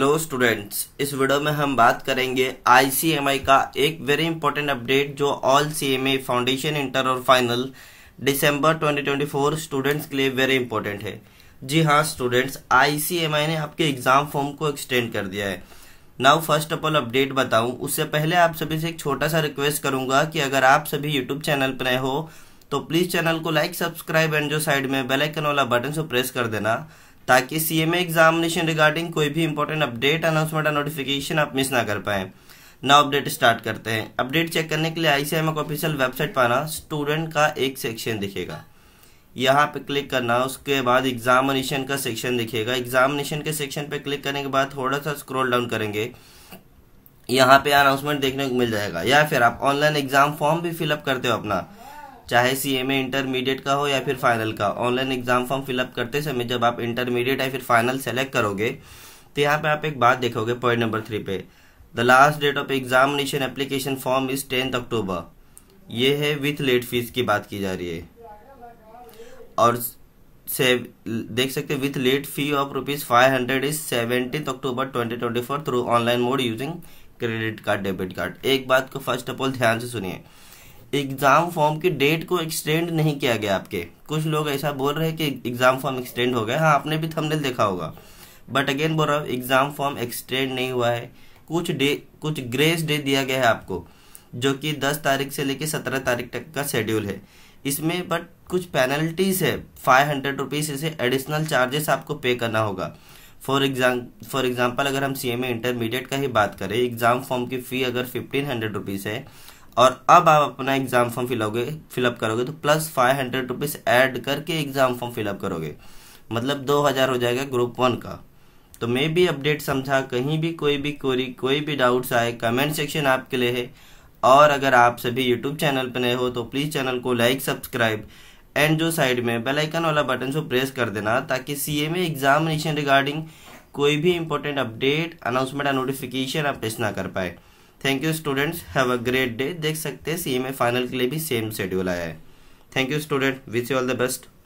hello students इस video में हम बात करेंगे आईसीएमआई का एक वेरी इंपॉर्टेंट अपडेट जो ऑल सीएमए फाउंडेशन इंटर और फाइनल दिसंबर 2024 स्टूडेंट्स के लिए वेरी इंपॉर्टेंट है जी हाँ स्टूडेंट्स आईसीएमआई ने आपके एग्जाम फॉर्म को एक्सटेंड कर दिया है now first of all update बताऊं उससे पहले आप सभी से एक छोटा सा रिक्वेस्ट करूंगा कि अगर आप सभी यूट्यूब चैनल पर हो तो प्लीज चैनल को लाइक सब्सक्राइब एंड जो साइड में बेलाइकन वाला बटन से प्रेस कर देना ताकि सीएमए एग्जामिनेशन रिगार्डिंग कोई भी इंपॉर्टेंट अपडेट अनाउंसमेंट या नोटिफिकेशन आप मिस ना कर पाए ना अपडेट स्टार्ट करते हैं अपडेट चेक करने के लिए आईसीएमए का ऑफिशियल वेबसाइट पाना स्टूडेंट का एक सेक्शन दिखेगा यहाँ पे क्लिक करना उसके बाद एग्जामिनेशन का सेक्शन दिखेगा एग्जामिनेशन के सेक्शन पे क्लिक करने के बाद थोड़ा सा स्क्रॉल डाउन करेंगे यहाँ पे अनाउंसमेंट देखने को मिल जाएगा या फिर आप ऑनलाइन एग्जाम फॉर्म भी फिलअप करते हो अपना चाहे सी एम इंटरमीडिएट का हो या फिर फाइनल का ऑनलाइन एग्जाम फॉर्म फिलअप करते समय जब आप इंटरमीडिएट या फिर फाइनल सेलेक्ट करोगे तो यहाँ पे आप एक बात देखोगे पॉइंट नंबर थ्री पे the last date of examination application form is tenth October ये है विथ लेट फीस की बात की जा रही है और से देख सकते with late fee of rupees five hundred is seventeen October twenty twenty four through online mode using credit card debit card एक बात को फर्स्ट ऑफ ऑल ध्यान से सुनिए एग्जाम फॉर्म की डेट को एक्सटेंड नहीं किया गया आपके कुछ लोग ऐसा बोल रहे हैं कि एग्जाम फॉर्म एक्सटेंड हो गया हाँ आपने भी थंबनेल देखा होगा बट अगेन बोल रहा हूँ एग्जाम फॉर्म एक्सटेंड नहीं हुआ है कुछ डे कुछ ग्रेस डे दिया गया है आपको जो कि 10 तारीख से लेकर सत्रह तारीख तक का शेड्यूल है इसमें बट कुछ पेनल्टीज है फाइव हंड्रेड रुपीज इसे एडिशनल चार्जेस आपको पे करना होगा फॉर एग्जाम फॉर एग्जाम्पल अगर हम सी एम इंटरमीडिएट का ही बात करें एग्जाम फॉर्म की फ़ी अगर फिफ्टीन हंड्रेड रुपीज़ है और अब आप अपना एग्ज़ाम फॉर्म फिलोगे फिलअप करोगे तो plus five hundred rupees add करके एग्ज़ाम फॉर्म फिलअप करोगे मतलब दो हज़ार हो जाएगा ग्रुप वन का तो मे भी अपडेट समझा कहीं भी कोई भी कोई कोई भी डाउट्स आए कमेंट सेक्शन आपके लिए है और अगर आप सभी यूट्यूब चैनल पर नए हो तो प्लीज़ चैनल को लाइक सब्सक्राइब एंड जो साइड में बेल आइकन वाला बटन से प्रेस कर देना ताकि सीए में एग्जामिनेशन रिगार्डिंग कोई भी इंपॉर्टेंट अपडेट अनाउंसमेंट या नोटिफिकेशन आप प्रेस ना कर पाए thank you students have a great day देख सकते हैं सीएमए फाइनल के लिए भी सेम शेड्यूल आया है thank you student wish you all the best